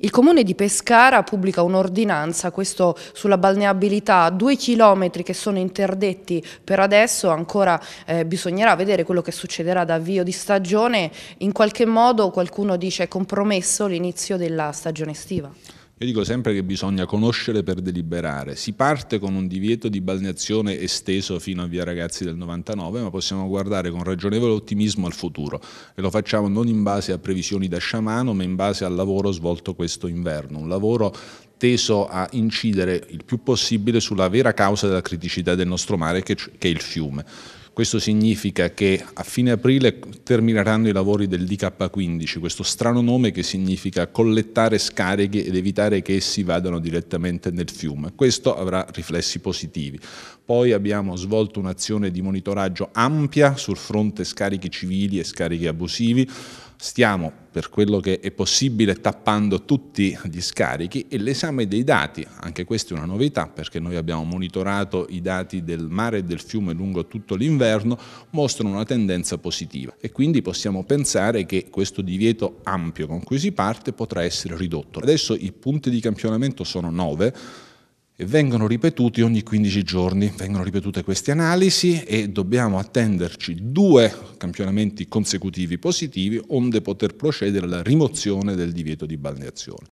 Il comune di Pescara pubblica un'ordinanza, questo sulla balneabilità, due chilometri che sono interdetti per adesso, ancora eh, bisognerà vedere quello che succederà da avvio di stagione, in qualche modo qualcuno dice compromesso l'inizio della stagione estiva. Io dico sempre che bisogna conoscere per deliberare. Si parte con un divieto di balneazione esteso fino a Via Ragazzi del 99, ma possiamo guardare con ragionevole ottimismo al futuro e lo facciamo non in base a previsioni da sciamano, ma in base al lavoro svolto questo inverno, un lavoro teso a incidere il più possibile sulla vera causa della criticità del nostro mare, che è il fiume. Questo significa che a fine aprile termineranno i lavori del DK15, questo strano nome che significa collettare scarichi ed evitare che essi vadano direttamente nel fiume. Questo avrà riflessi positivi. Poi abbiamo svolto un'azione di monitoraggio ampia sul fronte scarichi civili e scarichi abusivi. Stiamo per quello che è possibile tappando tutti gli scarichi e l'esame dei dati, anche questa è una novità perché noi abbiamo monitorato i dati del mare e del fiume lungo tutto l'inverno, mostrano una tendenza positiva e quindi possiamo pensare che questo divieto ampio con cui si parte potrà essere ridotto. Adesso i punti di campionamento sono 9, vengono ripetuti ogni 15 giorni, vengono ripetute queste analisi e dobbiamo attenderci due campionamenti consecutivi positivi onde poter procedere alla rimozione del divieto di balneazione.